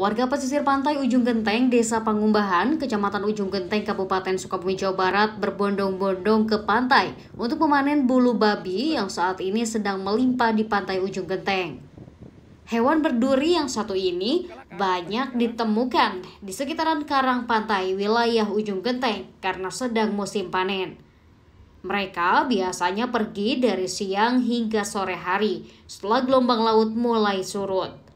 Warga pesisir pantai Ujung Genteng, Desa Pangumbahan, Kecamatan Ujung Genteng, Kabupaten Sukabumi, Jawa Barat berbondong-bondong ke pantai untuk memanen bulu babi yang saat ini sedang melimpah di pantai Ujung Genteng. Hewan berduri yang satu ini banyak ditemukan di sekitaran karang pantai wilayah Ujung Genteng karena sedang musim panen. Mereka biasanya pergi dari siang hingga sore hari setelah gelombang laut mulai surut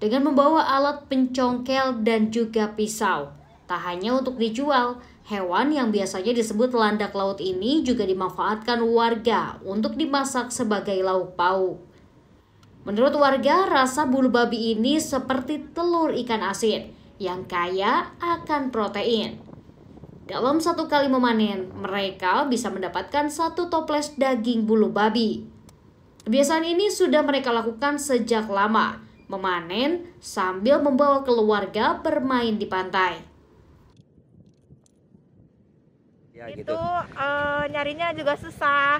dengan membawa alat pencongkel dan juga pisau. Tak hanya untuk dijual, hewan yang biasanya disebut landak laut ini juga dimanfaatkan warga untuk dimasak sebagai lauk pau. Menurut warga, rasa bulu babi ini seperti telur ikan asin yang kaya akan protein. Dalam satu kali memanen, mereka bisa mendapatkan satu toples daging bulu babi. Kebiasaan ini sudah mereka lakukan sejak lama, memanen sambil membawa keluarga bermain di pantai. Ya, gitu. Itu uh, eh, nyarinya juga susah,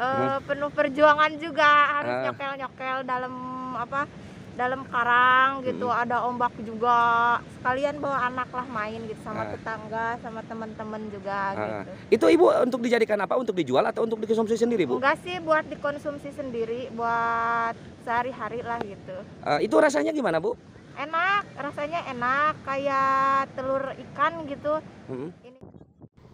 uh, penuh perjuangan juga harus ah. nyokel-nyokel dalam apa dalam karang gitu hmm. ada ombak juga sekalian bawa anak lah main gitu sama ah. tetangga sama teman-teman juga ah, ah. gitu itu ibu untuk dijadikan apa untuk dijual atau untuk dikonsumsi sendiri bu enggak sih buat dikonsumsi sendiri buat sehari-hari lah gitu uh, itu rasanya gimana bu enak rasanya enak kayak telur ikan gitu hmm.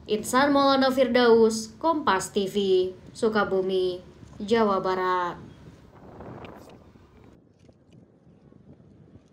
Insan Maulana Firdaus Kompas TV Sukabumi Jawa Barat